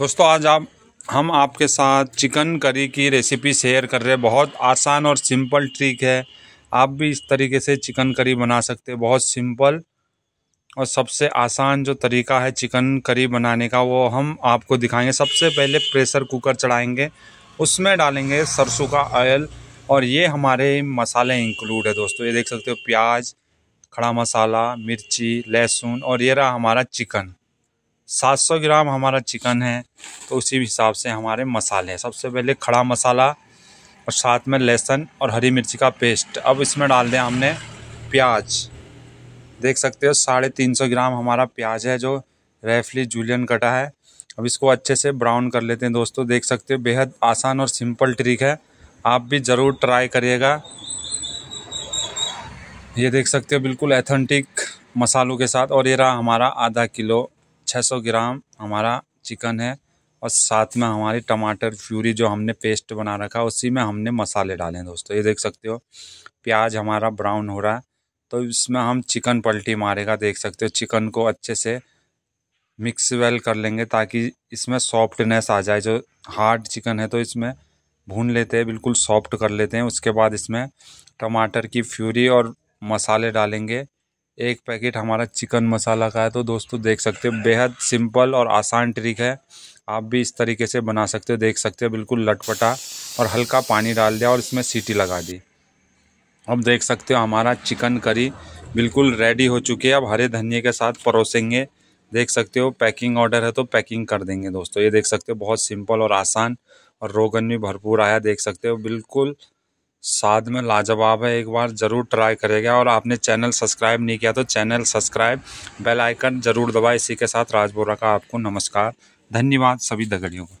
दोस्तों आज आप हम आपके साथ चिकन करी की रेसिपी शेयर कर रहे हैं बहुत आसान और सिंपल ट्रिक है आप भी इस तरीके से चिकन करी बना सकते हैं बहुत सिंपल और सबसे आसान जो तरीका है चिकन करी बनाने का वो हम आपको दिखाएंगे सबसे पहले प्रेशर कुकर चढ़ाएंगे उसमें डालेंगे सरसों का ऑयल और ये हमारे मसाले इंक्लूड है दोस्तों ये देख सकते हो प्याज खड़ा मसाला मिर्ची लहसुन और ये रहा हमारा चिकन 700 ग्राम हमारा चिकन है तो उसी हिसाब से हमारे मसाले हैं सबसे पहले खड़ा मसाला और साथ में लहसुन और हरी मिर्ची का पेस्ट अब इसमें डाल दें हमने प्याज देख सकते हो साढ़े तीन सौ ग्राम हमारा प्याज है जो रेफली जूलियन कटा है अब इसको अच्छे से ब्राउन कर लेते हैं दोस्तों देख सकते हो बेहद आसान और सिंपल ट्रिक है आप भी ज़रूर ट्राई करिएगा ये देख सकते हो बिल्कुल एथेंटिक मसालों के साथ और ये रहा हमारा आधा किलो 600 ग्राम हमारा चिकन है और साथ में हमारी टमाटर प्यूरी जो हमने पेस्ट बना रखा है उसी में हमने मसाले डाले हैं दोस्तों ये देख सकते हो प्याज हमारा ब्राउन हो रहा है तो इसमें हम चिकन पलटी मारेगा देख सकते हो चिकन को अच्छे से मिक्स वेल कर लेंगे ताकि इसमें सॉफ्टनेस आ जाए जो हार्ड चिकन है तो इसमें भून लेते हैं बिल्कुल सॉफ्ट कर लेते हैं उसके बाद इसमें टमाटर की फ्यूरी और मसाले डालेंगे एक पैकेट हमारा चिकन मसाला का है तो दोस्तों देख सकते हो बेहद सिंपल और आसान ट्रिक है आप भी इस तरीके से बना सकते हो देख सकते हो बिल्कुल लटपटा और हल्का पानी डाल दिया और इसमें सीटी लगा दी अब देख सकते हो हमारा चिकन करी बिल्कुल रेडी हो चुकी है अब हरे धनिए के साथ परोसेंगे देख सकते हो पैकिंग ऑर्डर है तो पैकिंग कर देंगे दोस्तों ये देख सकते हो बहुत सिंपल और आसान और रोगन भी भरपूर आया देख सकते हो बिल्कुल साथ में लाजवाब है एक बार ज़रूर ट्राई करेगा और आपने चैनल सब्सक्राइब नहीं किया तो चैनल सब्सक्राइब बेल आइकन ज़रूर दबाए इसी के साथ राजबोरा का आपको नमस्कार धन्यवाद सभी दगड़ियों को